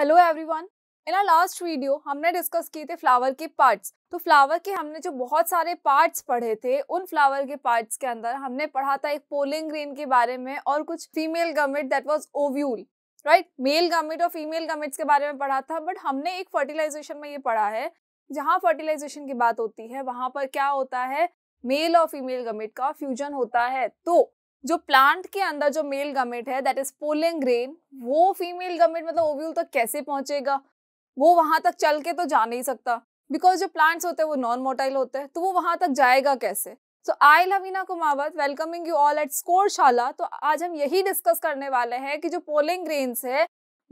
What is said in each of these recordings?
Hello everyone in our last video हमने discuss किए थे फ्लावर के पार्ट्स तो फ्लावर के हमने जो बहुत सारे पार्ट्स पढ़े थे उन फ्लावर के पार्ट्स के अंदर हमने पढ़ा था एक पोलिंग ग्रेन के बारे में और कुछ female gamete that was ovule right male gamete और फीमेल गमेट्स के बारे में पढ़ा था बट हमने एक फर्टिलाइजेशन में ये पढ़ा है जहाँ फर्टिलाइजेशन की बात होती है वहाँ पर क्या होता है मेल और फीमेल गमेट का फ्यूजन होता है तो जो प्लांट के अंदर जो मेल गमेट है दैट इज पोलिंग ग्रेन वो फीमेल गमेट मतलब ओव्यूल तक कैसे पहुंचेगा वो वहां तक चल के तो जा नहीं सकता बिकॉज जो प्लांट्स होते हैं वो नॉन मोटाइल होते हैं तो वो वहां तक जाएगा कैसे so I Lavina Kumawat welcoming you all at Score Shala तो आज हम यही डिस्कस करने वाले हैं कि जो पोलिंग ग्रेन्स है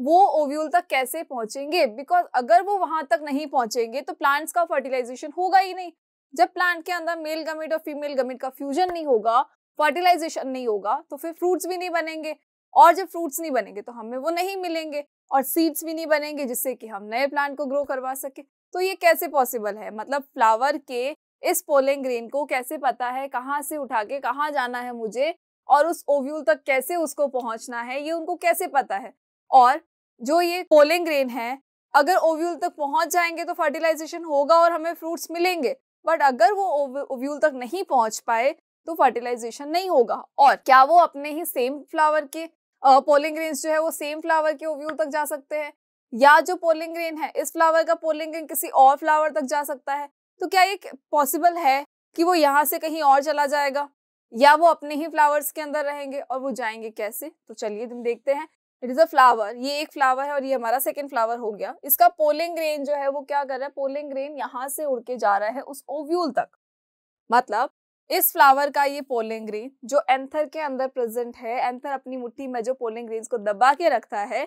वो ओव्यूल तक कैसे पहुंचेंगे बिकॉज अगर वो वहां तक नहीं पहुंचेंगे तो प्लांट्स का फर्टिलाइजेशन होगा ही नहीं जब प्लांट के अंदर मेल गमेट और फीमेल गमेट का फ्यूजन नहीं होगा फर्टिलाइजेशन नहीं होगा तो फिर फ्रूट्स भी नहीं बनेंगे और जब फ्रूट्स नहीं बनेंगे तो हमें वो नहीं मिलेंगे और सीड्स भी नहीं बनेंगे जिससे कि हम नए प्लांट को ग्रो करवा सके तो ये कैसे पॉसिबल है मतलब फ्लावर के इस पोलिंग ग्रेन को कैसे पता है कहाँ से उठा के कहाँ जाना है मुझे और उस ओव्यूल तक कैसे उसको पहुंचना है ये उनको कैसे पता है और जो ये पोलिंग ग्रेन है अगर ओव्यूल तक पहुंच जाएंगे तो फर्टिलाइजेशन होगा और हमें फ्रूट्स मिलेंगे बट अगर वो ओव्यूल तक नहीं पहुंच पाए तो फर्टिलाइजेशन नहीं होगा और क्या वो अपने ही सेम फ्लावर के पोलिंग ग्रेन जो है वो सेम फ्लावर के ओव्यूल तक जा सकते हैं या जो पोलिंग ग्रेन है इस फ्लावर का पोलिंग ग्रेन किसी और फ्लावर तक जा सकता है तो क्या ये पॉसिबल है कि वो यहाँ से कहीं और चला जाएगा या वो अपने ही फ्लावर्स के अंदर रहेंगे और वो जाएंगे कैसे तो चलिए हम देखते हैं इट इज़ अ फ्लावर ये एक फ्लावर है और ये हमारा सेकेंड फ्लावर हो गया इसका पोलिंग ग्रेन जो है वो क्या कर रहा है पोलिंग ग्रेन यहाँ से उड़ के जा रहा है उस ओव्यूल तक मतलब इस फ्लावर का ये पोलिंग ग्रीन जो एंथर के अंदर प्रेजेंट है एंथर अपनी मुट्ठी में जो पोलिंग ग्रीन को दबा के रखता है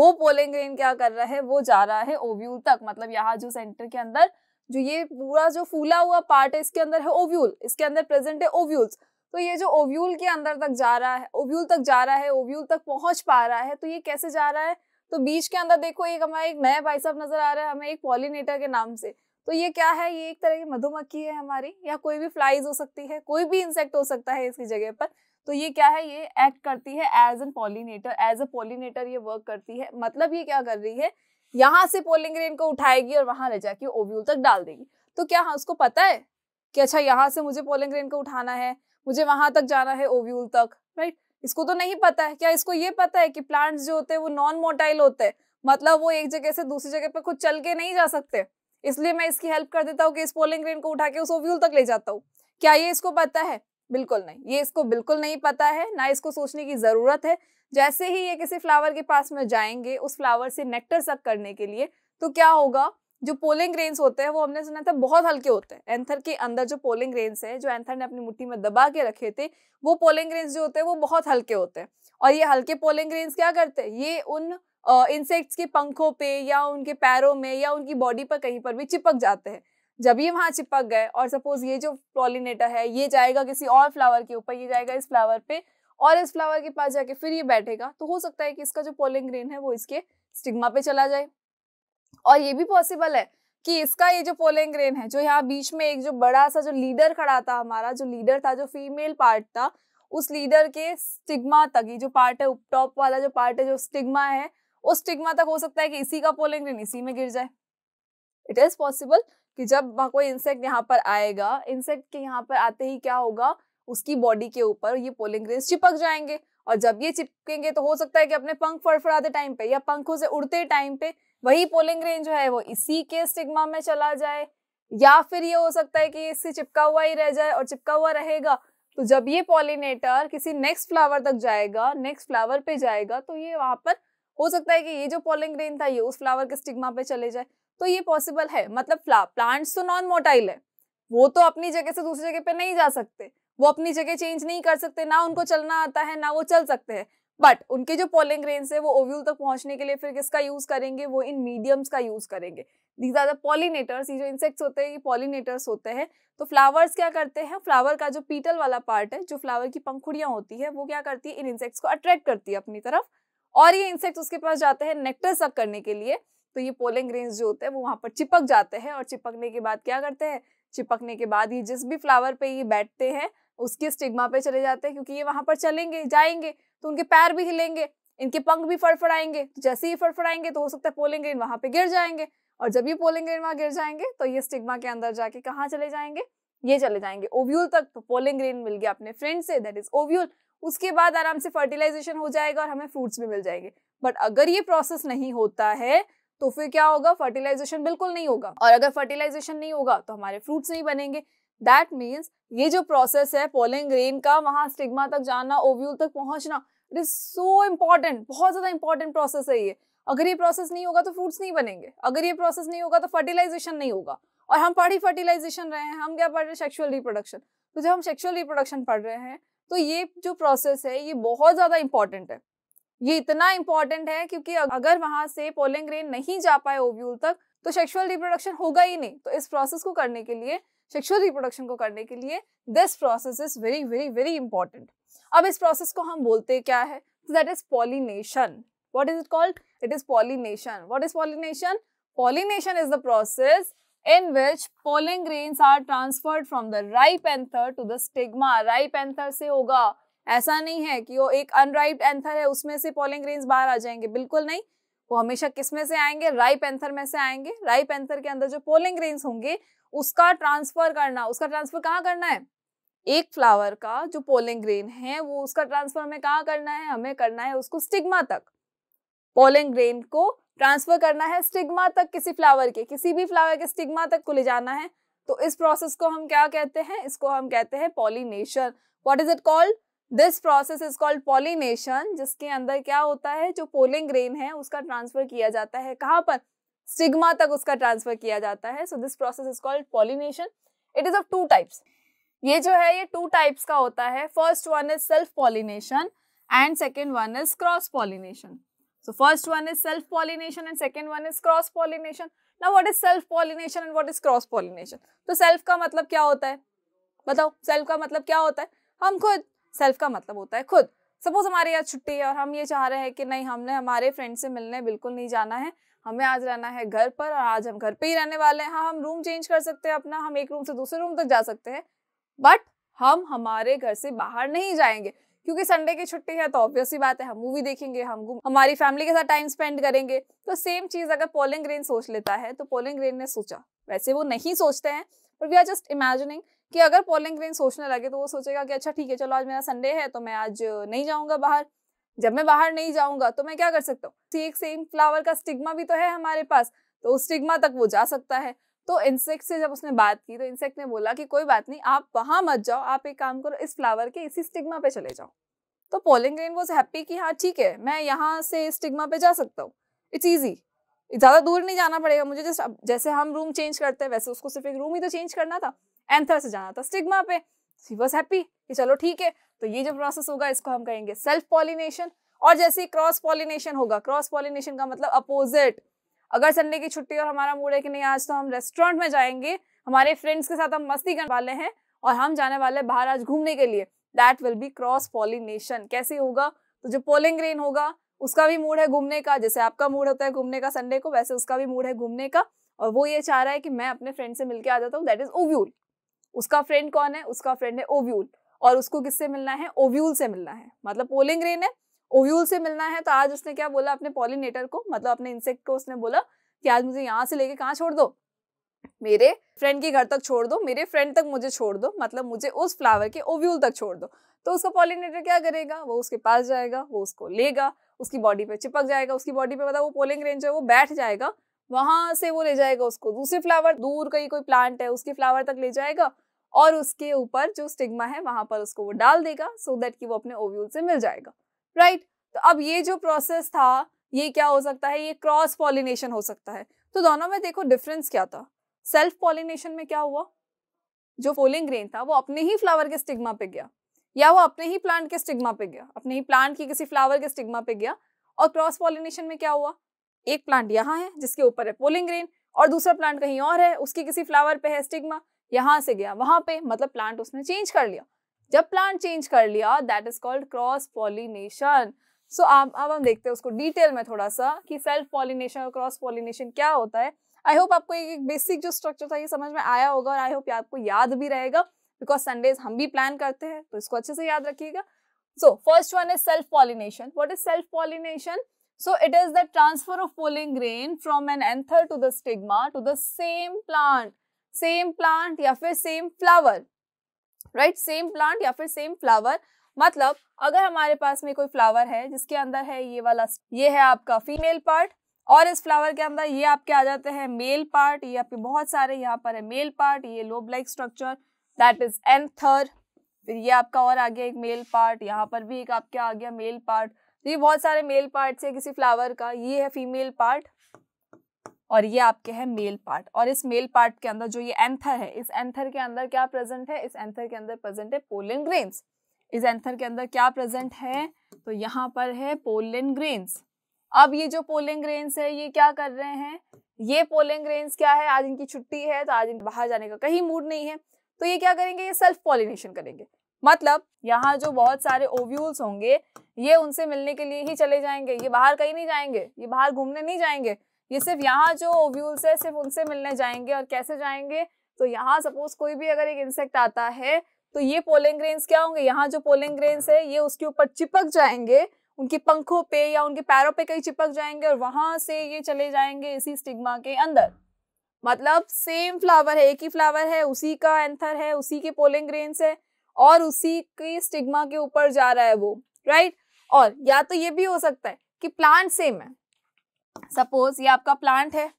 वो पोलिंग ग्रीन क्या कर रहा है वो जा रहा है ओव्यूल तक मतलब यहाँ जो सेंटर के अंदर जो ये पूरा जो फूला हुआ पार्ट है इसके अंदर है ओव्यूल इसके अंदर प्रेजेंट है ओव्यूल्स तो ये जो ओव्यूल के अंदर तक जा रहा है ओव्यूल तक जा रहा है ओव्यूल तक पहुंच पा रहा है तो ये कैसे जा रहा है तो बीच के अंदर देखो एक हमारा एक नया भाई साहब नजर आ रहा है हमें एक पॉलिनेटर के नाम से तो ये क्या है ये एक तरह की मधुमक्खी है हमारी या कोई भी फ्लाइज हो सकती है कोई भी इंसेक्ट हो सकता है इसकी जगह पर तो ये क्या है ये एक्ट करती है as an pollinator as a pollinator ये वर्क करती है मतलब ये क्या कर रही है यहाँ से पोलिंग को उठाएगी और वहां ले जाके ओव्यूल तक डाल देगी तो क्या हाँ उसको पता है कि अच्छा यहाँ से मुझे पोलिंग को उठाना है मुझे वहां तक जाना है ओव्यूल तक राइट इसको तो नहीं पता है क्या इसको ये पता है कि प्लांट्स जो होते हैं वो नॉन मोटाइल होते हैं मतलब वो एक जगह से दूसरी जगह पर खुद चल के नहीं जा सकते इसलिए मैं इसकी हेल्प कर देता हूँ कि इस पोलिंग ग्रेन को उठा के उस ओव्यूल तक ले जाता हूँ क्या ये इसको पता है बिल्कुल नहीं ये इसको बिल्कुल नहीं पता है ना इसको सोचने की ज़रूरत है जैसे ही ये किसी फ्लावर के पास में जाएंगे उस फ्लावर से नेक्टर सक करने के लिए तो क्या होगा जो पोलिंग ग्रेन्स होते हैं वो हमने सुना था बहुत हल्के होते हैं एंथर के अंदर जो पोलिंग ग्रेन्स है जो एंथर ने अपनी मुट्ठी में दबा के रखे थे वो पोलिंग ग्रेन्स जो होते हैं वो बहुत हल्के होते हैं और ये हल्के पोलिंग ग्रेन्स क्या करते हैं ये उन इंसेक्ट्स के पंखों पे या उनके पैरों में या उनकी बॉडी पर कहीं पर भी चिपक जाते हैं जब ये वहाँ चिपक गए और सपोज ये जो पॉलिनेटर है ये जाएगा किसी और फ्लावर के ऊपर ये जाएगा इस फ्लावर पे और इस फ्लावर के पास जाके फिर ये बैठेगा तो हो सकता है कि इसका जो पोलिंग ग्रेन है वो इसके स्टिग्मा पे चला जाए और ये भी पॉसिबल है कि इसका ये जो पोलिंग ग्रेन है जो यहाँ बीच में एक जो बड़ा सा जो लीडर खड़ा था हमारा जो लीडर था जो फीमेल पार्ट था उस लीडर के स्टिग्मा तक ये जो पार्ट है टॉप वाला जो पार्ट है जो स्टिग्मा है उस स्टिग्मा तक हो सकता है कि इसी का पोलिंग इसी में गिर जाए इट इज पॉसिबल कि जब कोई इंसेक्ट यहाँ पर आएगा इंसेक्ट के यहाँ पर आते ही क्या होगा उसकी बॉडी के ऊपर ये पोलिंग्रेन चिपक जाएंगे और जब ये चिपकेंगे तो हो सकता है कि अपने पंख फड़फड़ाते टाइम पे या पंखों से उड़ते टाइम पे वही पोलिंग ग्रेन जो है वो इसी के स्टिग्मा में चला जाए या फिर ये हो सकता है कि इससे चिपका हुआ ही रह जाए और चिपका हुआ रहेगा तो जब ये पॉलिनेटर किसी नेक्स्ट फ्लावर तक जाएगा नेक्स्ट फ्लावर पे जाएगा तो ये वहां पर हो सकता है कि ये जो पॉलिंग ग्रेन था ये उस फ्लावर के स्टिग्मा पे चले जाए तो ये पॉसिबल है मतलब प्लांट्स तो नॉन मोटाइल है वो तो अपनी जगह से दूसरी जगह पे नहीं जा सकते वो अपनी जगह चेंज नहीं कर सकते ना उनको चलना आता है ना वो चल सकते हैं बट उनके जो पोलिंग रेंज है वो ओव्यूल तक पहुंचने के लिए फिर किसका यूज करेंगे वो इन मीडियम्स का यूज करेंगे दीज आर द पॉलिनेटर्स ये जो इंसेक्ट्स होते हैं ये पॉलिनेटर्स होते हैं तो फ्लावर्स क्या करते हैं फ्लावर का जो पीटल वाला पार्ट है जो फ्लावर की पंखुड़ियाँ होती है वो क्या करती है इन इंसेक्ट्स को अट्रैक्ट करती है अपनी तरफ और ये इंसेक्ट उसके पास जाते हैं नेक्टर सक करने के लिए तो ये पोलिंग ग्रेन्स जो होते हैं वो वहाँ पर चिपक जाते हैं और चिपकने के बाद क्या करते हैं चिपकने के बाद ये जिस भी फ्लावर पे ये बैठते हैं उसके स्टिग्मा पे चले जाते हैं क्योंकि ये वहाँ पर चलेंगे जाएंगे तो उनके पैर भी हिलेंगे इनके पंख भी फड़फड़ाएंगे तो जैसे ही फड़फड़ाएंगे तो हो सकता है पोलिंग ग्रेन वहाँ पर गिर जाएंगे और जब ये पोलिंग ग्रेन वहाँ गिर जाएंगे तो ये स्टिग्मा के अंदर जाके कहाँ चले जाएंगे ये चले जाएंगे ओव्यूल तक तो पोलिंग ग्रेन मिल गया अपने friend say that is ovule उसके बाद आराम से फर्टिलाइजेशन हो जाएगा और हमें फ्रूट्स भी मिल जाएंगे बट अगर ये प्रोसेस नहीं होता है तो फिर क्या होगा फर्टिलाइजेशन बिल्कुल नहीं होगा और अगर फर्टिलाइजेशन नहीं होगा तो हमारे फ्रूट्स नहीं बनेंगे दैट मीन्स ये जो प्रोसेस है पोलिंग ग्रेन का वहां स्टिग्मा तक जाना ओव्यूल तक पहुंचना इट इज सो इम्पॉर्टेंट बहुत ज्यादा इंपॉर्टेंट प्रोसेस है ये अगर ये प्रोसेस नहीं होगा तो फ्रूट्स नहीं बनेंगे अगर ये प्रोसेस नहीं होगा तो फर्टिलाइजेशन नहीं होगा और हम पढ़ी फर्टिलाइजेशन रहे हैं हम क्या पढ़ रहे हैं सेक्शुअल रिप्रोडक्शन तो जब हम सेक्शुअल रिप्रोडक्शन पढ़ रहे हैं तो ये जो प्रोसेस है ये बहुत ज़्यादा इंपॉर्टेंट है ये इतना इंपॉर्टेंट है क्योंकि अगर वहाँ से पोलिंग ग्रेन नहीं जा पाए ओव्यूल तक तो सेक्सुअल रिप्रोडक्शन होगा ही नहीं तो इस प्रोसेस को करने के लिए सेक्सुअल रिप्रोडक्शन को करने के लिए this process is very very very important अब इस प्रोसेस को हम बोलते क्या है that is pollination what is it called it is pollination what is pollination pollination is the process in which pollen grains are transferred from the ripe anther to the stigma. Ripe anther से होगा ऐसा नहीं है कि वो एक अनराइप्ड anther है उसमें से पोलिंग ग्रेन्स बाहर आ जाएंगे बिल्कुल नहीं वो हमेशा किस में से आएंगे राइप एंथर में से आएंगे राइप एंथर के अंदर जो पोलिंग ग्रेन होंगे उसका ट्रांसफर करना उसका ट्रांसफर कहाँ करना है एक फ्लावर का जो पोलिंग ग्रेन है वो उसका ट्रांसफर हमें कहाँ करना है हमें करना है उसको स्टिग्मा तक पोलिंग ग्रेन को ट्रांसफर करना है स्टिग्मा तक किसी फ्लावर के किसी भी फ्लावर के स्टिग्मा तक को ले जाना है तो इस प्रोसेस को हम क्या कहते हैं इसको हम कहते हैं pollination what is it called this process is called pollination जिसके अंदर क्या होता है जो पोलिंग ग्रेन है उसका ट्रांसफर किया जाता है कहाँ पर स्टिग्मा तक उसका ट्रांसफर किया जाता है so this process is called pollination it is of two types ये जो है ये टू टाइप्स का होता है first one is self pollination and second one is cross pollination So first one is self-pollination and second one is cross-pollination. Now what is self-pollination and what is cross-pollination? so तो self का मतलब क्या होता है बताओ self का मतलब क्या होता है हम खुद self का मतलब होता है खुद suppose हमारी आज छुट्टी है और हम ये चाह रहे हैं कि नहीं हमने हमारे friend से मिलने बिल्कुल नहीं जाना है हमें आज रहना है घर पर और आज हम घर पे ही रहने वाले हैं हाँ हम रूम चेंज कर सकते हैं अपना हम एक रूम से दूसरे रूम तक जा सकते हैं बट हम हमारे घर से बाहर नहीं जाएंगे क्योंकि संडे की छुट्टी है तो ऑब्वियसली बात है हम मूवी देखेंगे हम हमारी फैमिली के साथ टाइम स्पेंड करेंगे तो सेम चीज़ अगर पोलिंग ग्रेन सोच लेता है तो पोलिंग ग्रेन ने सोचा वैसे वो नहीं सोचते हैं but we are just imagining कि अगर पोलिंग ग्रेन सोचने लगे तो वो सोचेगा कि अच्छा ठीक है चलो आज मेरा संडे है तो मैं आज नहीं जाऊँगा बाहर जब मैं बाहर नहीं जाऊँगा तो मैं क्या कर सकता हूँ एक सेम फ्लावर का स्टिग्मा भी तो है हमारे पास तो उस स्टिग्मा तक वो जा सकता है तो इंसेक्ट से जब उसने बात की तो इंसेक्ट ने बोला कि कोई बात नहीं आप वहां मत जाओ आप एक काम करो इस फ्लावर के इसी स्टिग्मा पे चले जाओ तो पोलिंग ग्रेन वॉज हैप्पी कि हाँ ठीक है मैं यहाँ से स्टिग्मा पे जा सकता हूँ इट्स ईजी ज़्यादा दूर नहीं जाना पड़ेगा मुझे जस्ट जैसे हम रूम चेंज करते हैं वैसे उसको सिर्फ एक रूम ही तो चेंज करना था एंथर से जाना था स्टिग्मा पे सी वॉज हैप्पी कि चलो ठीक है तो ये जो प्रोसेस होगा इसको हम कहेंगे सेल्फ पॉलिनेशन और जैसे क्रॉस पॉलिनेशन होगा क्रॉस पॉलिनेशन का मतलब अपोजिट अगर संडे की छुट्टी और हमारा मूड है कि नहीं आज तो हम रेस्टोरेंट में जाएंगे हमारे फ्रेंड्स के साथ हम मस्ती करने वाले हैं और हम जाने वाले बाहर आज घूमने के लिए that will be cross pollination कैसे होगा तो जो पोलिंग रेन होगा उसका भी मूड है घूमने का जैसे आपका मूड होता है घूमने का संडे को वैसे उसका भी मूड है घूमने का और वो ये चाह रहा है कि मैं अपने फ्रेंड से मिलकर आ जाता हूँ दैट इज ओव्यूल उसका फ्रेंड कौन है उसका फ्रेंड है ओव्यूल और उसको किससे मिलना है ओव्यूल से मिलना है मतलब पोलिंग रेन है ओव्यूल से मिलना है तो आज उसने क्या बोला अपने पॉलिनेटर को मतलब अपने इंसेक्ट को उसने बोला कि आज मुझे यहाँ से लेके कहाँ छोड़ दो मेरे फ्रेंड के घर तक छोड़ दो मेरे फ्रेंड तक मुझे छोड़ दो मतलब मुझे उस फ्लावर के ओव्यूल तक छोड़ दो तो उसका पॉलिनेटर क्या करेगा वो उसके पास जाएगा वो उसको लेगा उसकी बॉडी पे चिपक जाएगा उसकी बॉडी पे मतलब वो पोलिंग रेंज है वो बैठ जाएगा वहां से वो ले जाएगा उसको दूसरे फ्लावर दूर कहीं कोई प्लांट है उसके फ्लावर तक ले जाएगा और उसके ऊपर जो स्टिग्मा है वहां पर उसको वो डाल देगा सो so दैट कि वो अपने ओव्यूल से मिल जाएगा राइट तो अब ये जो प्रोसेस था ये क्या हो सकता है ये क्रॉस पॉलिनेशन हो सकता है तो दोनों में देखो डिफरेंस क्या था सेल्फ पॉलिनेशन में क्या हुआ जो फोलिंग ग्रेन था वो अपने ही फ्लावर के स्टिग्मा पे गया या वो अपने ही प्लांट के स्टिग्मा पे गया अपने ही प्लांट की किसी फ्लावर के स्टिग्मा पे गया और क्रॉस पॉलिनेशन में क्या हुआ एक प्लांट यहाँ है जिसके ऊपर है पोलिंग ग्रेन और दूसरा प्लांट कहीं और है उसकी किसी फ्लावर पे है स्टिग्मा यहाँ से गया वहां पे मतलब प्लांट उसने चेंज कर लिया जब प्लांट चेंज कर लिया that is called cross pollination so अब अब हम देखते हैं उसको डिटेल में थोड़ा सा कि सेल्फ पॉलिनेशन और क्रॉस पॉलिनेशन क्या होता है आई होप आपको एक, एक बेसिक जो स्ट्रक्चर था ये समझ में आया होगा और आई होप आपको याद भी रहेगा बिकॉज संडेज हम भी प्लान करते हैं तो इसको अच्छे से याद रखिएगा so first one is self pollination what is self pollination so it is the transfer of pollen grain from an anther to the stigma to the same plant same plant या फिर same flower right same plant या फिर same flower मतलब अगर हमारे पास में कोई flower है जिसके अंदर है ये वाला ये है आपका फीमेल पार्ट और इस फ्लावर के अंदर ये आपके आ जाते हैं मेल पार्ट ये आपके बहुत सारे यहाँ पर है मेल पार्ट ये lobe like structure that is anther फिर ये आपका और आ गया एक मेल पार्ट यहाँ पर भी एक आपका आ गया मेल पार्ट ये बहुत सारे मेल पार्ट्स है किसी फ्लावर का ये है फीमेल पार्ट और ये आपके हैं मेल पार्ट और इस मेल पार्ट के अंदर जो ये एंथर है इस एंथर के अंदर क्या प्रेजेंट है इस एंथर के अंदर प्रेजेंट है पोलिन ग्रेन्स इस एंथर के अंदर क्या प्रेजेंट है तो यहाँ पर है पोलिन ग्रेन्स अब ये जो पोलन ग्रेन्स है ये क्या कर रहे हैं ये पोलन ग्रेन्स क्या है आज इनकी छुट्टी है तो आज इनके बाहर जाने का कहीं मूड नहीं है तो ये क्या करेंगे ये सेल्फ पॉलिनेशन करेंगे मतलब यहाँ जो बहुत सारे ओव्यूल्स होंगे ये उनसे मिलने के लिए ही चले जाएंगे ये बाहर कहीं नहीं जाएंगे ये बाहर घूमने नहीं जाएंगे ये सिर्फ यहाँ जो ओव्यूल्स है सिर्फ उनसे मिलने जाएंगे और कैसे जाएंगे तो यहाँ सपोज कोई भी अगर एक इंसेक्ट आता है तो ये पोलिंग ग्रेन्स क्या होंगे यहाँ जो पोलिंग ग्रेन्स है ये उसके ऊपर चिपक जाएंगे उनके पंखों पे या उनके पैरों पे कहीं चिपक जाएंगे और वहां से ये चले जाएंगे इसी स्टिग्मा के अंदर मतलब सेम फ्लावर है एक ही फ्लावर है उसी का एंथर है उसी के पोलिंग ग्रेन्स है और उसी के स्टिग्मा के ऊपर जा रहा है वो राइट और या तो ये भी हो सकता है कि प्लांट सेम है सपोज ये आपका प्लांट है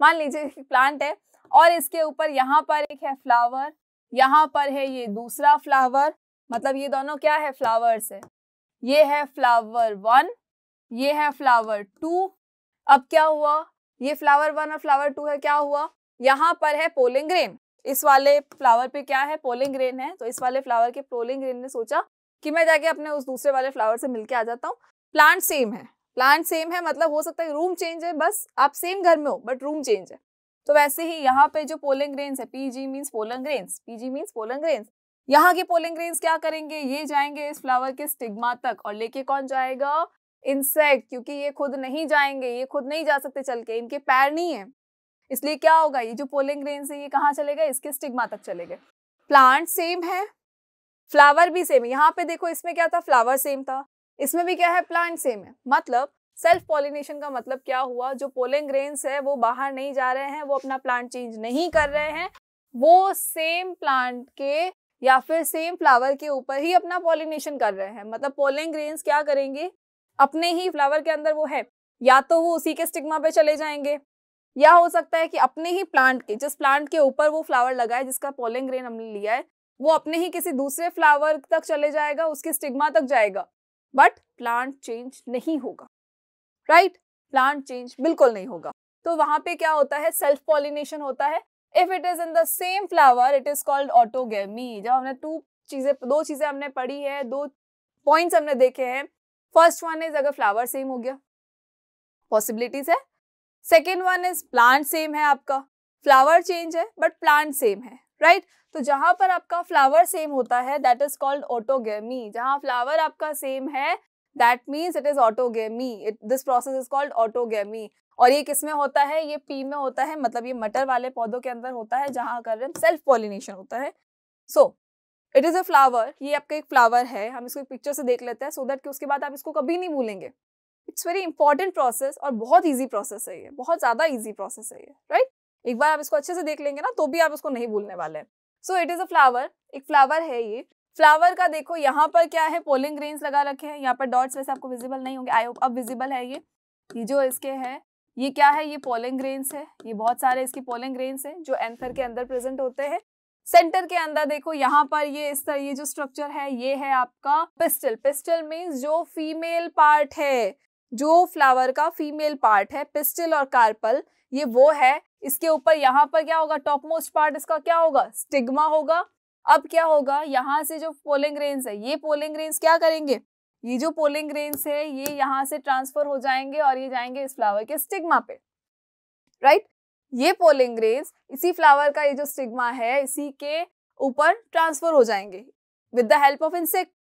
मान लीजिए प्लांट है और इसके ऊपर यहाँ पर एक है फ्लावर यहाँ पर है ये दूसरा फ्लावर मतलब ये दोनों क्या है फ्लावर्स है ये है फ्लावर वन ये है फ्लावर टू अब क्या हुआ ये फ्लावर वन और फ्लावर टू है क्या हुआ यहाँ पर है पोलिंग ग्रेन इस वाले फ्लावर पे क्या है पोलिंग ग्रेन है तो इस वाले फ्लावर के पोलिंग ग्रेन ने सोचा कि मैं जाके अपने उस दूसरे वाले फ्लावर से मिलके आ जाता हूँ प्लांट सेम है प्लांट सेम है मतलब हो सकता है रूम चेंज है बस आप सेम घर में हो बट रूम चेंज है तो वैसे ही यहाँ पे जो पोलिंग ग्रेन है PG means pollen grain PG means pollen grain यहाँ के पोलिंग ग्रेन क्या करेंगे ये जाएंगे इस फ्लावर के स्टिग्मा तक और लेके कौन जाएगा इंसेक्ट क्योंकि ये खुद नहीं जाएंगे ये खुद नहीं जा सकते चल के इनके पैर नहीं है इसलिए क्या होगा ये जो पोलिंग ग्रेन है ये कहाँ चले गए इसके स्टिग्मा तक चले गए प्लांट सेम है फ्लावर भी सेम है यहाँ पे देखो इसमें क्या था फ्लावर सेम था इसमें भी क्या है प्लांट सेम है मतलब सेल्फ पॉलिनेशन का मतलब क्या हुआ जो पोलिंग ग्रेन्स है वो बाहर नहीं जा रहे हैं वो अपना प्लांट चेंज नहीं कर रहे हैं वो सेम प्लांट के या फिर सेम फ्लावर के ऊपर ही अपना पॉलिनेशन कर रहे हैं मतलब पोलिंग ग्रेन्स क्या करेंगे अपने ही फ्लावर के अंदर वो है या तो वो उसी के स्टिग्मा पे चले जाएंगे या हो सकता है कि अपने ही प्लांट के जिस प्लांट के ऊपर वो फ्लावर लगा है जिसका पोलिंग ग्रेन हमने लिया है वो अपने ही किसी दूसरे फ्लावर तक चले जाएगा उसके स्टिग्मा तक जाएगा बट प्लांट चेंज नहीं होगा राइट प्लांट चेंज बिल्कुल नहीं होगा तो वहां पे क्या होता है सेल्फ पॉलिनेशन होता है if it is in the same flower it is called autogamy जब हमने टू चीजें दो चीजें हमने पढ़ी है दो पॉइंट्स हमने देखे हैं फर्स्ट वन इज अगर फ्लावर सेम हो गया पॉसिबिलिटीज है second one is plant same है आपका फ्लावर चेंज है बट प्लांट सेम है राइट right? तो जहां पर आपका फ्लावर सेम होता है दैट इज कॉल्ड ऑटोगेमी जहां फ्लावर आपका सेम है that means it is autogamy this process is called autogamy और ये किस में होता है ये पी में होता है मतलब ये मटर वाले पौधों के अंदर होता है जहाँ कर सेल्फ पॉलिनेशन होता है so it is a flower ये आपका एक फ्लावर है हम इसको एक पिक्चर से देख लेते हैं सो so दैट कि उसके बाद आप इसको कभी नहीं भूलेंगे इट्स वेरी इंपॉर्टेंट प्रोसेस और बहुत ईजी प्रोसेस है ये बहुत ज़्यादा ईजी प्रोसेस है ये राइट एक बार आप इसको अच्छे से देख लेंगे ना तो भी आप इसको नहीं भूलने वाले so it is a flower एक फ्लावर है ये फ्लावर का देखो यहाँ पर क्या है पोलिंग ग्रेन्स लगा रखे हैं यहाँ पर डॉट्स वैसे आपको विजिबल नहीं होंगे आई होप अब विजिबल है ये ये जो इसके है ये क्या है ये पोलिंग ग्रेन्स है ये बहुत सारे इसके पोलिंग ग्रेन्स हैं जो एंथर के अंदर प्रेजेंट होते हैं सेंटर के अंदर देखो यहाँ पर ये इस तरह ये जो स्ट्रक्चर है ये है आपका पिस्टल पिस्टल मीन्स जो फीमेल पार्ट है जो फ्लावर का फीमेल पार्ट है पिस्टल और कार्पल ये वो है इसके ऊपर यहाँ पर क्या होगा टॉप मोस्ट पार्ट इसका क्या होगा स्टिग्मा होगा अब क्या होगा यहाँ से जो पोलिंग रेंज है ये पोलिंग रेंज क्या करेंगे ये जो पोलिंग रेंज है ये यहाँ से ट्रांसफर हो जाएंगे और ये जाएंगे इस फ्लावर के स्टिग्मा पे राइट ये पोलिंग रेंज इसी फ्लावर का ये जो स्टिग्मा है इसी के ऊपर ट्रांसफर हो जाएंगे with the help of insect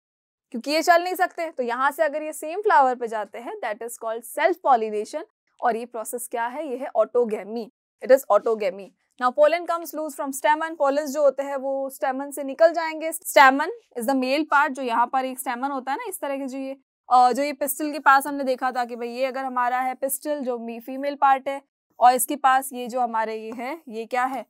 क्योंकि ये चल नहीं सकते तो यहाँ से अगर ये सेम फ्लावर पे जाते हैं that is called self pollination और ये प्रोसेस क्या है ये है autogamy it is autogamy now pollen comes loose from stamen pollen जो होते हैं वो स्टेमन से निकल जाएंगे stamen is the male part जो यहाँ पर एक स्टेमन होता है ना इस तरह के जो ये जो ये पिस्टल के पास हमने देखा था कि भाई ये अगर हमारा है पिस्टल जो फीमेल पार्ट है और इसके पास ये जो हमारे ये है ये क्या है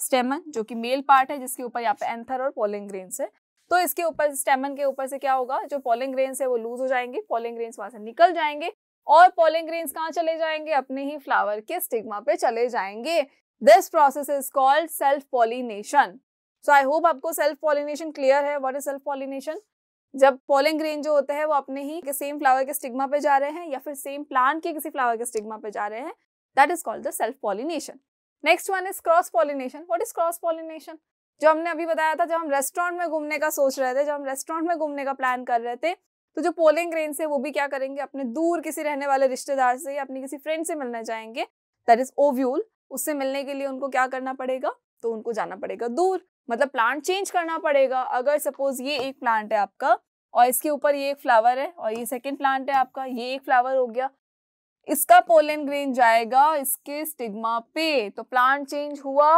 स्टेमन जो कि मेल पार्ट है जिसके ऊपर यहाँ पे एंथर और पोलिंग ग्रेन्स है तो इसके ऊपर स्टेमन के ऊपर से क्या होगा जो पोलिंग ग्रेन्स है वो लूज हो जाएंगे पोलिंग ग्रेन्स वहां से निकल जाएंगे और पोलिंग ग्रीन कहाँ चले जाएंगे अपने ही फ्लावर के स्टिग्मा पे चले जाएंगे this process is called self pollination so I hope आपको सेल्फ पॉलिनेशन क्लियर है वॉट इज सेल्फ पॉलिनेशन जब पोलिंग ग्रीन जो होते हैं वो अपने ही के सेम फ्लावर के स्टिग्मा पे जा रहे हैं या फिर सेम प्लांट के किसी फ्लावर के स्टिग्मा पे जा रहे हैं that is called the self pollination next one is cross pollination what is cross pollination जो हमने अभी बताया था जब हम रेस्टोरेंट में घूमने का सोच रहे थे जब हम रेस्टोरेंट में घूमने का प्लान कर रहे थे तो जो पोलिंग ग्रेन है वो भी क्या करेंगे अपने दूर किसी रहने वाले रिश्तेदार से या अपने किसी फ्रेंड से मिलना चाहेंगे दैट इज ओव्यूल उससे मिलने के लिए उनको क्या करना पड़ेगा तो उनको जाना पड़ेगा दूर मतलब प्लांट चेंज करना पड़ेगा अगर सपोज ये एक प्लांट है आपका और इसके ऊपर ये एक फ्लावर है और ये सेकेंड प्लांट है आपका ये एक फ्लावर हो गया इसका पोलन ग्रेन जाएगा इसके स्टिग्मा पे तो प्लांट चेंज हुआ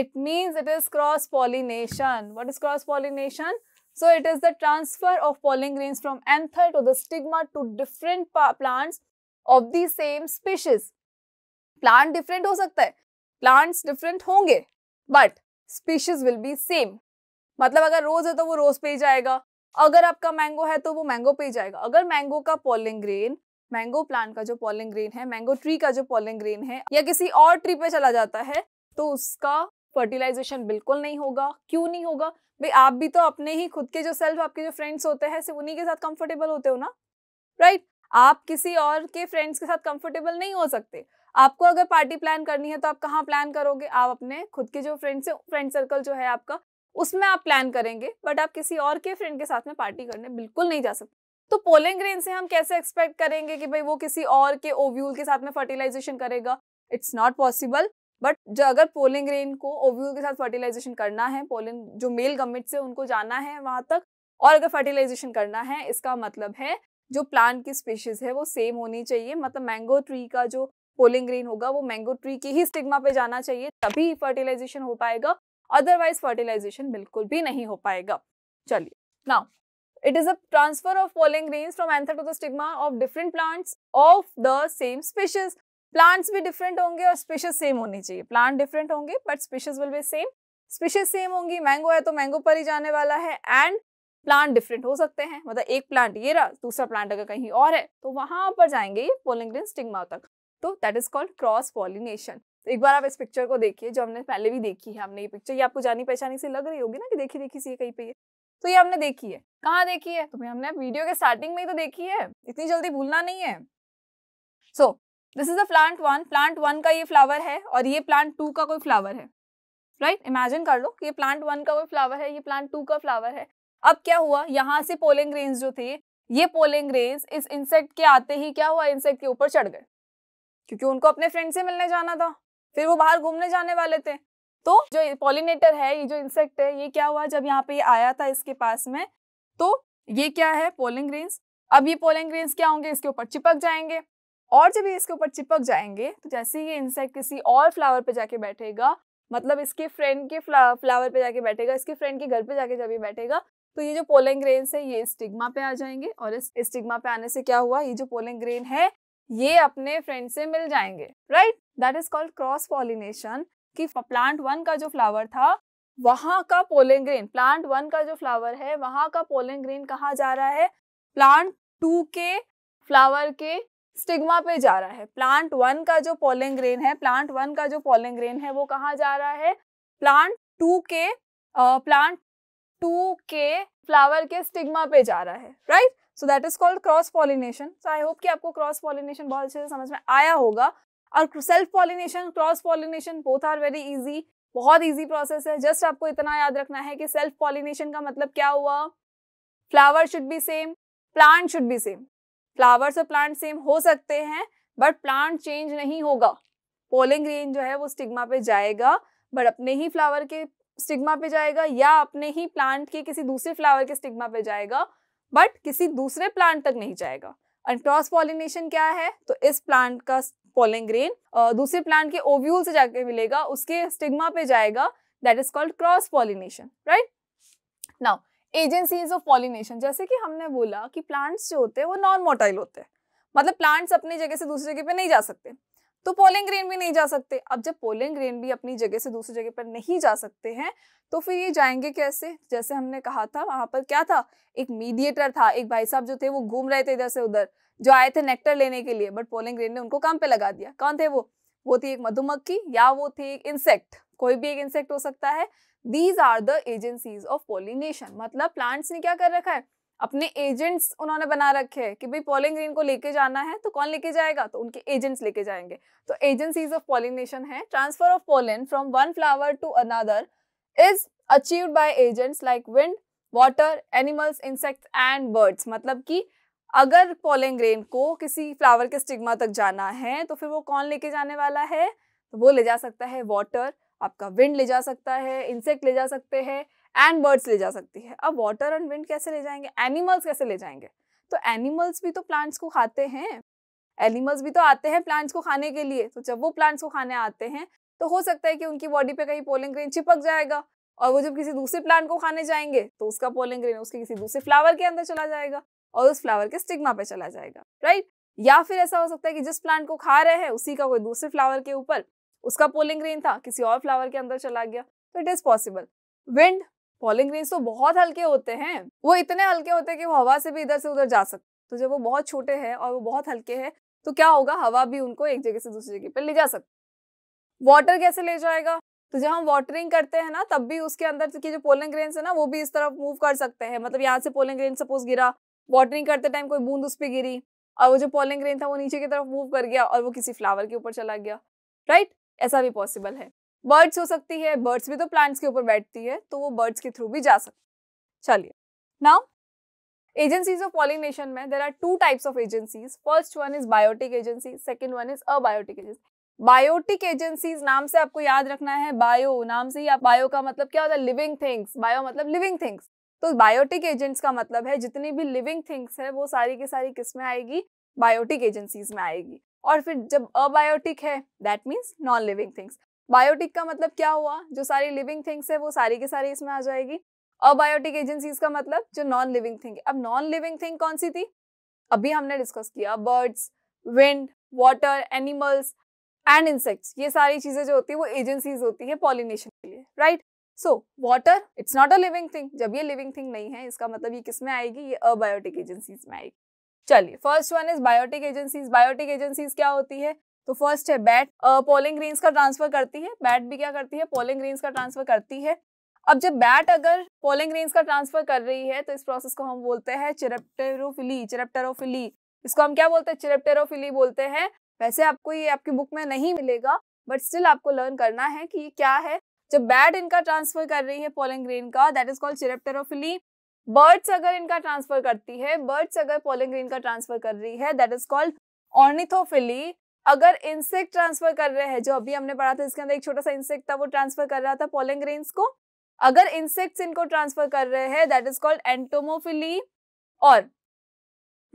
it means it is cross pollination what is cross pollination So it is the transfer of pollen grains from anther to the stigma to different plants of the same species. Plant different हो सकता है plants different होंगे but species will be same. मतलब अगर रोज है तो वो रोज पे ही जाएगा अगर आपका मैंगो है तो वो मैंगो पे ही जाएगा अगर मैंगो का पोलन ग्रेन मैंगो प्लांट का जो पोलन ग्रेन है मैंगो ट्री का जो पोलन ग्रेन है या किसी और ट्री पे चला जाता है तो उसका फर्टिलाइजेशन बिल्कुल नहीं होगा क्यों नहीं होगा भाई आप भी तो अपने ही खुद के जो सेल्फ आपके जो फ्रेंड्स होते हैं सिर्फ उन्हीं के साथ कंफर्टेबल होते हो ना राइट right? आप किसी और के फ्रेंड्स के साथ कंफर्टेबल नहीं हो सकते आपको अगर पार्टी प्लान करनी है तो आप कहाँ प्लान करोगे आप अपने खुद के जो फ्रेंड्स फ्रेंड सर्कल जो है आपका उसमें आप प्लान करेंगे बट आप किसी और के फ्रेंड के साथ में पार्टी करने बिल्कुल नहीं जा सकते तो पोलिंग ग्रेन से हम कैसे एक्सपेक्ट करेंगे कि भाई वो किसी और के ओव्यूल के साथ में फर्टिलाइजेशन करेगा इट्स नॉट पॉसिबल बट जो अगर पोलिंग ग्रेन को ओव्यूल के साथ फर्टिलाइजेशन करना है पोलिन जो मेल गमिट से उनको जाना है वहाँ तक और अगर फर्टिलाइजेशन करना है इसका मतलब है जो प्लांट की स्पीशीज़ है वो सेम होनी चाहिए मतलब मैंगो ट्री का जो पोलिंग ग्रेन होगा वो मैंगो ट्री के ही स्टिग्मा पे जाना चाहिए तभी फर्टिलाइजेशन हो पाएगा अदरवाइज फर्टिलाइजेशन बिल्कुल भी नहीं हो पाएगा चलिए now it is a transfer of pollen grain from anther to the stigma of different plants of the same species plants भी डिफरेंट होंगे और स्पीशीज सेम होनी चाहिए प्लांट डिफरेंट होंगे but species will be same species same होंगी mango है तो mango पर ही जाने वाला है एंड प्लांट डिफरेंट हो सकते हैं मतलब एक प्लांट ये रहा दूसरा प्लांट अगर कहीं और है तो वहां पर जाएंगे ये पोलिंग्रीन स्टिग्मा तक तो that is called cross pollination तो एक बार आप इस पिक्चर को देखिए जो हमने पहले भी देखी है हमने ये पिक्चर ये आपको जानी पहचानी से लग रही होगी ना कि देखी देखी सी कहीं पे ये तो ये हमने देखी है कहाँ देखी है तो हमने वीडियो के स्टार्टिंग में ही तो देखी है इतनी जल्दी भूलना नहीं है so so, this is a plant one plant one का ये फ्लावर है और ये प्लांट टू का कोई फ्लावर है राइट right? इमेजिन कर लो कि ये प्लांट वन का कोई फ्लावर है ये प्लांट टू का फ्लावर है अब क्या हुआ यहाँ से पोलिंग रेंज जो थे ये पोलिंग रेंज इस इंसेक्ट के आते ही क्या हुआ इंसेक्ट के ऊपर चढ़ गए क्योंकि उनको अपने फ्रेंड से मिलने जाना था फिर वो बाहर घूमने जाने वाले थे तो जो पॉलिनेटर है ये जो इंसेक्ट है ये क्या हुआ जब यहाँ पे आया था इसके पास में तो ये क्या है पोलिंग ग्रीन्स अब ये पोलिंग ग्रीन्स क्या होंगे इसके ऊपर चिपक जाएंगे और जब ये इसके ऊपर चिपक जाएंगे तो जैसे ये इंसेक्ट किसी और फ्लावर पे जाके बैठेगा मतलब इसके फ्रेंड के फ्लावर पे जाके बैठेगा इसके फ्रेंड के घर पे जाके जब ये बैठेगा तो ये जो पोलन ग्रेन है ये स्टिग्मा पे आ जाएंगे और इस स्टिग्मा पे आने से क्या हुआ ये जो पोलन ग्रेन है ये अपने फ्रेंड से मिल जाएंगे right that is called cross pollination कि प्लांट वन का जो फ्लावर था वहां का पोलन ग्रेन प्लांट वन का जो फ्लावर है वहां का पोलन ग्रेन कहा जा रहा है प्लांट टू के फ्लावर के स्टिग्मा पे जा रहा है प्लांट वन का जो पोलिंग ग्रेन है प्लांट वन का जो पोलिंग ग्रेन है वो कहाँ जा रहा है प्लांट टू के प्लांट टू के फ्लावर के स्टिग्मा पे जा रहा है right so that is called cross pollination so I hope कि आपको क्रॉस पॉलिनेशन बहुत अच्छे से समझ में आया होगा और self pollination cross pollination both are very easy बहुत इजी प्रोसेस है जस्ट आपको इतना याद रखना है कि सेल्फ पॉलिनेशन का मतलब क्या हुआ flower should be same plant should be same flowers और प्लांट सेम हो सकते हैं बट प्लांट चेंज नहीं होगा पोलिंग ग्रेन जो है वो स्टिग्मा पे जाएगा बट अपने ही फ्लावर के स्टिग्मा पे जाएगा या अपने ही प्लांट के किसी दूसरे फ्लावर के स्टिग्मा पे जाएगा बट किसी दूसरे प्लांट तक नहीं जाएगा एंड क्रॉस पॉलिनेशन क्या है तो इस प्लांट का पोलिंग ग्रेन दूसरे प्लांट के ओव्यूल से जाके मिलेगा उसके स्टिग्मा पे जाएगा that is called cross pollination right now agencies of pollination जैसे कि हमने बोला कि प्लांट्स जो होते हैं वो नॉन मोटाइल होते हैं मतलब प्लांट्स अपनी जगह से दूसरी जगह पर नहीं जा सकते तो पोलिंग ग्रेन भी नहीं जा सकते अब जब पोलिंग ग्रेन भी अपनी जगह से दूसरी जगह पर नहीं जा सकते हैं तो फिर ये जाएंगे कैसे जैसे हमने कहा था वहां पर क्या था एक मीडिएटर था एक भाई साहब जो थे वो घूम रहे थे इधर से उधर जो आए थे नेक्टर लेने के लिए बट पोलिंग ग्रेन ने उनको काम पे लगा दिया कौन थे वो वो थी एक मधुमक्खी या वो थी एक इंसेक्ट कोई भी एक इंसेक्ट हो सकता है these are the agencies of pollination मतलब प्लांट्स ने क्या कर रखा है अपने एजेंट्स उन्होंने बना रखे हैं कि भाई पोलिंग ग्रीन को लेके जाना है तो कौन लेके जाएगा तो उनके एजेंट्स लेके जाएंगे तो एजेंसीज ऑफ पॉलिनेशन है transfer of pollen from one flower to another is achieve by agents like wind water animals insects and birds मतलब कि अगर पोलिंग ग्रेन को किसी फ्लावर के स्टिग्मा तक जाना है तो फिर वो कौन लेके जाने वाला है तो वो ले जा सकता है वाटर आपका विंड ले जा सकता है इंसेक्ट ले जा सकते हैं एंड बर्ड्स ले जा सकती है अब वाटर एंड विंड कैसे ले जाएंगे एनिमल्स कैसे ले जाएंगे तो एनिमल्स भी तो प्लांट्स को खाते हैं एनिमल्स भी तो आते हैं प्लांट्स को खाने के लिए तो जब वो प्लांट्स को खाने आते हैं तो हो सकता है कि उनकी बॉडी पे कहीं पोलिंग ग्रेन चिपक जाएगा और वो जब किसी दूसरे प्लांट को खाने जाएंगे तो उसका पोलिंग ग्रेन उसके किसी दूसरे फ्लावर के अंदर चला जाएगा और उस फ्लावर के स्टिग्मा पे चला जाएगा राइट या फिर ऐसा हो सकता है कि जिस प्लांट को खा रहे हैं उसी का कोई दूसरे फ्लावर के ऊपर उसका पोलिंग ग्रीन था किसी और फ्लावर के अंदर चला गया तो it is possible wind pollen grain तो बहुत हल्के होते हैं वो इतने हल्के होते हैं कि वो हवा से भी इधर से उधर जा सकते तो जब वो बहुत छोटे हैं और वो बहुत हल्के हैं तो क्या होगा हवा भी उनको एक जगह से दूसरी जगह पर ले जा सकते वाटर कैसे ले जाएगा तो जब हम वाटरिंग करते हैं ना तब भी उसके अंदर की जो पोलिंग ग्रेन है ना वो भी इस तरफ मूव कर सकते हैं मतलब यहाँ से पोलिंग ग्रेन सपोज गिरा वाटरिंग करते टाइम कोई बूंद उस पर गिरी और वो जो पोलिंग ग्रेन था वो नीचे की तरफ मूव कर गया और वो किसी फ्लावर के ऊपर चला गया राइट ऐसा भी पॉसिबल है बर्ड्स हो सकती है बर्ड्स भी तो प्लांट्स के ऊपर बैठती है तो वो बर्ड्स के थ्रू भी जा सकती चलिए नाउ एजेंसीज ऑफ पॉलिनेशन में there are two types of agencies first one is biotic agency second one is abiotic agency biotic agencies नाम से आपको याद रखना है बायो नाम से ही आप बायो का मतलब क्या होता है लिविंग थिंग्स बायो मतलब लिविंग थिंग्स तो बायोटिक एजेंट्स का मतलब है जितनी भी लिविंग थिंग्स है वो सारी की सारी किस में आएगी बायोटिक एजेंसीज में आएगी और फिर जब अबायोटिक है that means non living things biotic का मतलब क्या हुआ जो सारी लिविंग थिंग्स है वो सारी के सारी इसमें आ जाएगी अबायोटिक एजेंसीज का मतलब जो नॉन लिविंग थिंग अब नॉन लिविंग थिंग कौन सी थी अभी हमने डिस्कस किया birds wind water animals and insects ये सारी चीजें जो होती है वो एजेंसीज होती है पॉलिनेशन के लिए right so water it's not a living thing जब ये लिविंग थिंग नहीं है इसका मतलब ये किस में आएगी ये अबायोटिक एजेंसीज में आएगी चलिए first one is biotic agencies biotic agencies क्या होती तो है तो फर्स्ट है बैट पोलिंग ग्रीन्स का ट्रांसफर करती है बैट भी क्या करती है पोलिंग ग्रीन्स का ट्रांसफर करती है अब जब बैट अगर पोलिंग ग्रीन्स का ट्रांसफर कर रही है तो इस प्रोसेस को हम बोलते हैं चिरप्टेरोफिली चिरप्टेरोफिली इसको हम क्या बोलते हैं चिरप्टेरोफिली बोलते हैं वैसे आपको ये आपकी बुक में नहीं मिलेगा बट स्टिल आपको लर्न करना है कि ये क्या है जब बैट इनका ट्रांसफर कर रही है पोलिंग ग्रीन का that is called chiropterophily birds अगर इनका ट्रांसफर करती है बर्ड्स अगर पोलिंग्रीन का ट्रांसफर कर रही है दैट इज कॉल्ड ऑर्निथोफिली अगर इंसेक्ट ट्रांसफर कर रहे हैं जो अभी हमने पढ़ा था इसके अंदर एक छोटा सा इंसेक्ट था वो ट्रांसफर कर रहा था पोलिंग को अगर इंसेक्ट्स इनको ट्रांसफर कर रहे हैं दैट इज कॉल्ड एंटोमोफिली और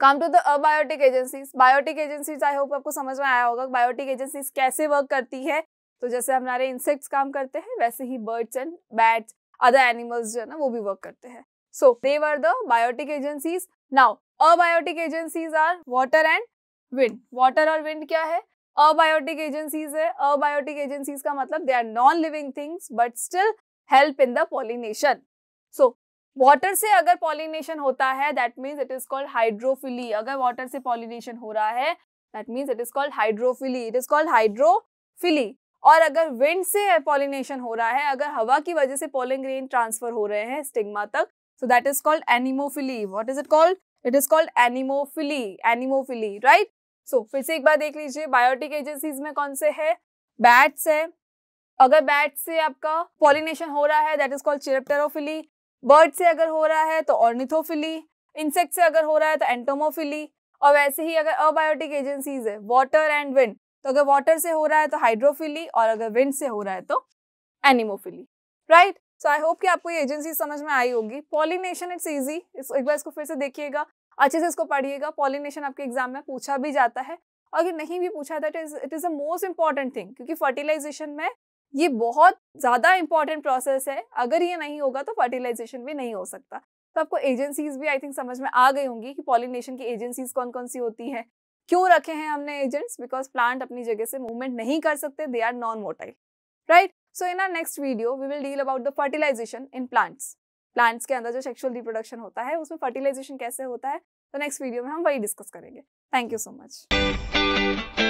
come to the abiotic agencies biotic agencies I hope आपको समझ में आया होगा बायोटिक एजेंसीज कैसे वर्क करती है तो जैसे हमारे इंसेक्ट्स काम करते हैं वैसे ही birds and bats other animals जो है ना वो भी वर्क करते हैं So they were the biotic agencies. Now abiotic agencies are water and wind. Water or wind kya hai abiotic agencies hai abiotic agencies ka matlab they are non living things but still help in the pollination so water से अगर pollination होता है that means it is called hydrophily अगर water से pollination हो रहा है that means it is called hydrophily it is called hydrophily और अगर विंड से पॉलिनेशन हो रहा है अगर हवा की वजह से पोलन ग्रेन ट्रांसफर हो रहे हैं स्टिग्मा तक So that is called anemophily. What is it called? It is called anemophily. Anemophily, right? so, फिर से एक बार देख लीजिए biotic agencies में कौन से है bats है अगर bats से आपका pollination हो रहा है that is called chiropterophily bird से अगर हो रहा है तो ऑर्निथोफिली इंसेक्ट से अगर हो रहा है तो एंटोमोफिली और वैसे ही अगर अबायोटिक एजेंसीज है वाटर एंड विंड तो अगर वाटर से हो रहा है तो हाइड्रोफिली और अगर विंड से हो रहा है तो anemophily right so I hope कि आपको ये एजेंसी समझ में आई होगी पॉलिनेशन इट्स ईजी इस एक बार इसको फिर से देखिएगा अच्छे से इसको पढ़िएगा पॉलिनेशन आपके एग्जाम में पूछा भी जाता है अगर नहीं भी पूछा that is it is a most important thing क्योंकि फर्टिलाइजेशन में ये बहुत ज़्यादा इंपॉर्टेंट प्रोसेस है अगर ये नहीं होगा तो फर्टिलाइजेशन भी नहीं हो सकता तो आपको एजेंसीज भी आई थिंक समझ में आ गई होंगी कि पॉलिनेशन की एजेंसीज कौन कौन सी होती हैं क्यों रखे हैं हमने एजेंट्स बिकॉज प्लांट अपनी जगह से मूवमेंट नहीं कर सकते they are non motile right so in our next video we will deal about the fertilisation in plants plants के अंदर जो सेक्शुअल रिप्रोडक्शन होता है उसमें फर्टिलाइजेशन कैसे होता है तो नेक्स्ट वीडियो में हम वही डिस्कस करेंगे थैंक यू सो मच